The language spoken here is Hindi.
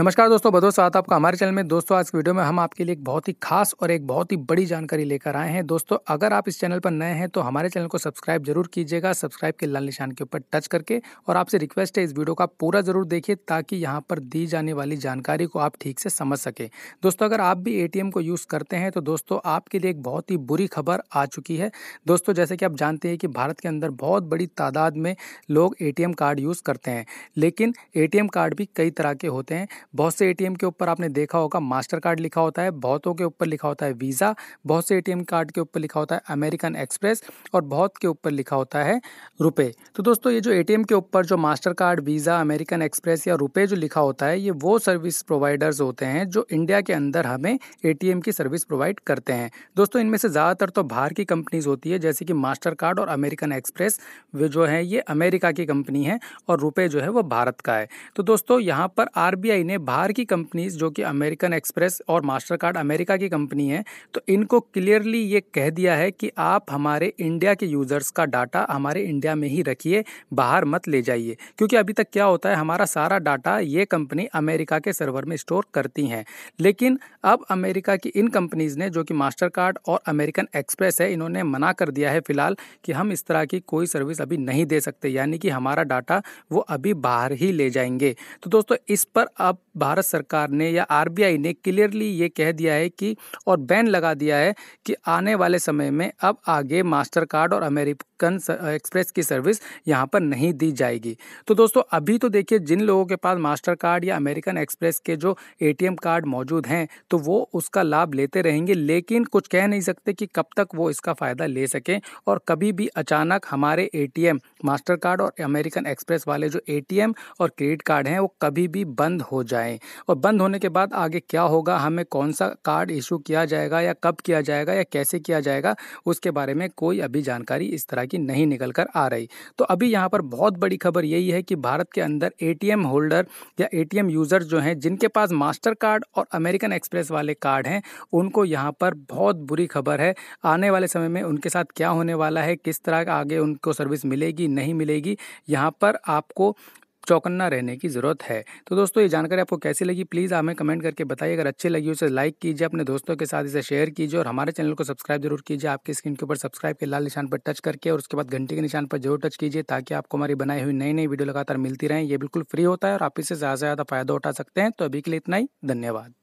नमस्कार दोस्तों बदो स्वागत आपका हमारे चैनल में दोस्तों आज के वीडियो में हम आपके लिए एक बहुत ही खास और एक बहुत ही बड़ी जानकारी लेकर आए हैं दोस्तों अगर आप इस चैनल पर नए हैं तो हमारे चैनल को सब्सक्राइब जरूर कीजिएगा सब्सक्राइब के लाल निशान के ऊपर टच करके और आपसे रिक्वेस्ट है इस वीडियो का पूरा जरूर देखिए ताकि यहाँ पर दी जाने वाली जानकारी को आप ठीक से समझ सके दोस्तों अगर आप भी ए को यूज़ करते हैं तो दोस्तों आपके लिए एक बहुत ही बुरी खबर आ चुकी है दोस्तों जैसे कि आप जानते हैं कि भारत के अंदर बहुत बड़ी तादाद में लोग ए कार्ड यूज़ करते हैं लेकिन ए कार्ड भी कई तरह के होते हैं बहुत से एटीएम के ऊपर आपने देखा होगा मास्टर कार्ड लिखा होता है बहुतों के ऊपर लिखा होता है वीज़ा बहुत से एटीएम कार्ड के ऊपर लिखा होता है अमेरिकन एक्सप्रेस और बहुत के ऊपर लिखा होता है रुपये तो दोस्तों ये जो ए के ऊपर जो Mastercard Visa American Express या रुपये जो लिखा होता है ये वो सर्विस प्रोवाइडर्स होते हैं जो इंडिया के अंदर हमें ए की सर्विस प्रोवाइड करते हैं दोस्तों इनमें से ज़्यादातर तो बाहर की कंपनीज़ होती है जैसे कि मास्टर कार्ड और अमेरिकन एक्सप्रेस वे जो है ये अमेरिका की कंपनी है और रुपये जो है वो भारत का है तो दोस्तों यहाँ पर आर ने बाहर की कंपनीज जो कि अमेरिकन एक्सप्रेस और मास्टर कार्ड अमेरिका की कंपनी है तो इनको क्लियरली ये कह दिया है कि आप हमारे इंडिया के यूज़र्स का डाटा हमारे इंडिया में ही रखिए बाहर मत ले जाइए क्योंकि अभी तक क्या होता है हमारा सारा डाटा ये कंपनी अमेरिका के सर्वर में स्टोर करती हैं लेकिन अब अमेरिका की इन कंपनीज़ ने जो कि मास्टर कार्ड और अमेरिकन एक्सप्रेस है इन्होंने मना कर दिया है फ़िलहाल कि हम इस तरह की कोई सर्विस अभी नहीं दे सकते यानी कि हमारा डाटा वो अभी बाहर ही ले जाएंगे तो दोस्तों इस पर अब भारत सरकार ने या आरबीआई ने क्लियरली ये कह दिया है कि और बैन लगा दिया है कि आने वाले समय में अब आगे मास्टर कार्ड और अमेरिकन एक्सप्रेस की सर्विस यहाँ पर नहीं दी जाएगी तो दोस्तों अभी तो देखिए जिन लोगों के पास मास्टर कार्ड या अमेरिकन एक्सप्रेस के जो ए कार्ड मौजूद हैं तो वो उसका लाभ लेते रहेंगे लेकिन कुछ कह नहीं सकते कि कब तक वो इसका फ़ायदा ले सकें और कभी भी अचानक हमारे ए मास्टर कार्ड और अमेरिकन एक्सप्रेस वाले जो ए और क्रेडिट कार्ड हैं वो कभी भी बंद हो जाएं और बंद होने के बाद आगे क्या होगा हमें कौन सा कार्ड इशू किया जाएगा या कब किया जाएगा या कैसे किया जाएगा उसके बारे में कोई अभी जानकारी इस तरह की नहीं निकल कर आ रही तो अभी यहाँ पर बहुत बड़ी खबर यही है कि भारत के अंदर ए होल्डर या ए यूज़र जो हैं जिनके पास मास्टर कार्ड और अमेरिकन एक्सप्रेस वाले कार्ड हैं उनको यहाँ पर बहुत बुरी खबर है आने वाले समय में उनके साथ क्या होने वाला है किस तरह आगे उनको सर्विस मिलेगी नहीं मिलेगी यहाँ पर आपको चौकन्ना रहने की ज़रूरत है तो दोस्तों ये जानकारी आपको कैसी लगी प्लीज़ हमें कमेंट करके बताइए अगर अच्छी लगी उसे लाइक कीजिए अपने दोस्तों के साथ इसे शेयर कीजिए और हमारे चैनल को सब्सक्राइब जरूर कीजिए आपकी स्क्रीन के ऊपर सब्सक्राइब के लाल निशान पर टच करके और उसके बाद घंटे के निशान पर जरूर टच कीजिए ताकि आपको हमारी बनाई हुई नई नई वीडियो लगातार मिलती रहे ये बिल्कुल फ्री होता है और आप इससे ज़्यादा से ज़्यादा फायदा उठा सकते हैं तो अभी के लिए इतना ही धन्यवाद